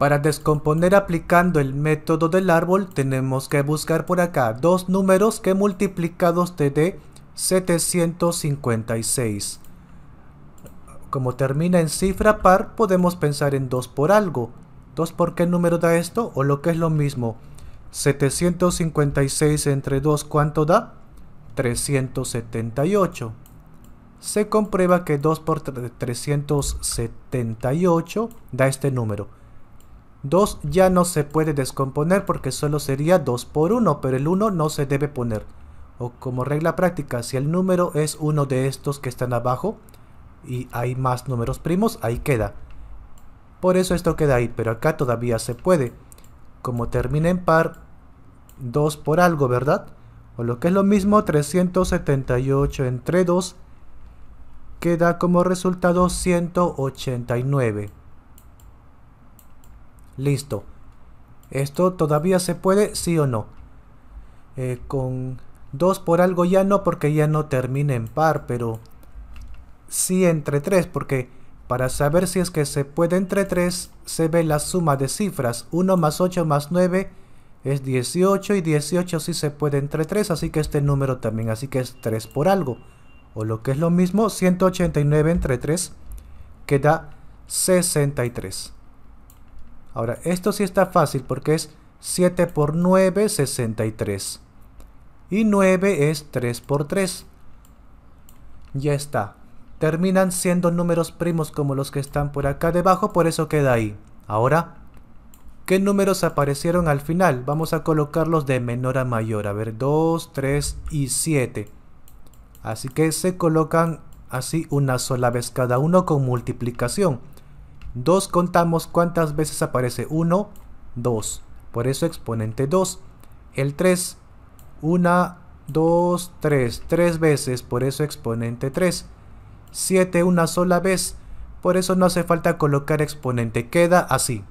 Para descomponer aplicando el método del árbol tenemos que buscar por acá dos números que multiplicados te dé 756. Como termina en cifra par podemos pensar en 2 por algo. 2 por qué número da esto o lo que es lo mismo. 756 entre 2 ¿cuánto da? 378 se comprueba que 2 por 378 da este número. 2 ya no se puede descomponer porque solo sería 2 por 1, pero el 1 no se debe poner. O como regla práctica, si el número es uno de estos que están abajo y hay más números primos, ahí queda. Por eso esto queda ahí, pero acá todavía se puede. Como termina en par, 2 por algo, ¿verdad? O lo que es lo mismo, 378 entre 2 queda como resultado 189. Listo. ¿Esto todavía se puede? ¿Sí o no? Eh, con 2 por algo ya no, porque ya no termina en par, pero sí entre 3, porque para saber si es que se puede entre 3, se ve la suma de cifras. 1 más 8 más 9 es 18, y 18 sí se puede entre 3, así que este número también, así que es 3 por algo. O lo que es lo mismo, 189 entre 3 queda 63. Ahora, esto sí está fácil porque es 7 por 9, 63. Y 9 es 3 por 3. Ya está. Terminan siendo números primos como los que están por acá debajo, por eso queda ahí. Ahora, ¿qué números aparecieron al final? Vamos a colocarlos de menor a mayor. A ver, 2, 3 y 7. Así que se colocan así una sola vez cada uno con multiplicación. 2 contamos cuántas veces aparece 1, 2. Por eso exponente 2. El 3, 1, 2, 3. 3 veces, por eso exponente 3. 7 una sola vez, por eso no hace falta colocar exponente, queda así.